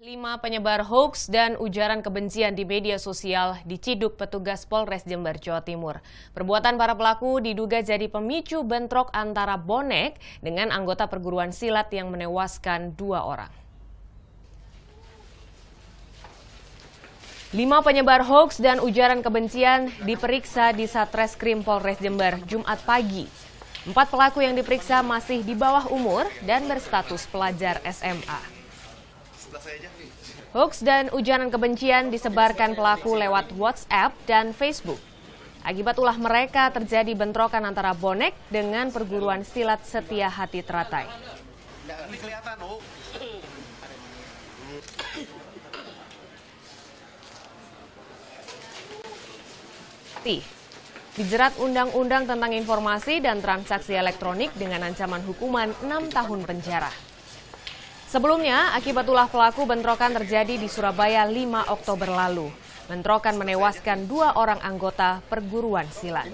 Lima penyebar hoax dan ujaran kebencian di media sosial diciduk petugas Polres Jember, Jawa Timur. Perbuatan para pelaku diduga jadi pemicu bentrok antara bonek dengan anggota perguruan silat yang menewaskan dua orang. Lima penyebar hoax dan ujaran kebencian diperiksa di Satreskrim Polres Jember Jumat pagi. Empat pelaku yang diperiksa masih di bawah umur dan berstatus pelajar SMA. Hoax dan ujaran kebencian disebarkan pelaku lewat WhatsApp dan Facebook. Akibat ulah mereka terjadi bentrokan antara bonek dengan perguruan silat setia hati teratai. Tih, dijerat Undang-Undang tentang Informasi dan Transaksi Elektronik dengan ancaman hukuman 6 tahun penjara. Sebelumnya, akibat ulah pelaku bentrokan terjadi di Surabaya 5 Oktober lalu. Bentrokan menewaskan dua orang anggota perguruan silat.